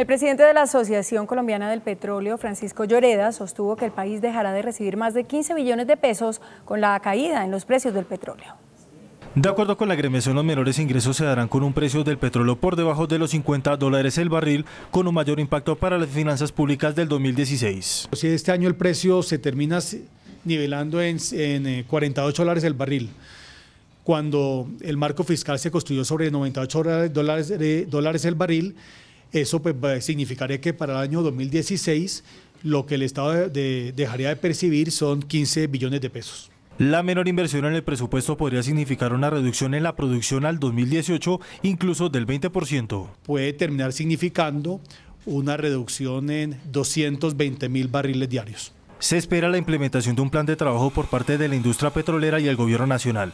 El presidente de la Asociación Colombiana del Petróleo, Francisco Lloreda, sostuvo que el país dejará de recibir más de 15 billones de pesos con la caída en los precios del petróleo. De acuerdo con la agremiación, los menores ingresos se darán con un precio del petróleo por debajo de los 50 dólares el barril, con un mayor impacto para las finanzas públicas del 2016. Si este año el precio se termina nivelando en, 48 eh, dólares el barril, cuando el marco fiscal se construyó sobre 98 eh, dólares el barril, eso pues, significaría que para el año 2016 lo que el Estado dejaría de percibir son 15 billones de pesos. La menor inversión en el presupuesto podría significar una reducción en la producción al 2018, incluso del 20%. Puede terminar significando una reducción en 220 mil barriles diarios. Se espera la implementación de un plan de trabajo por parte de la industria petrolera y el gobierno nacional.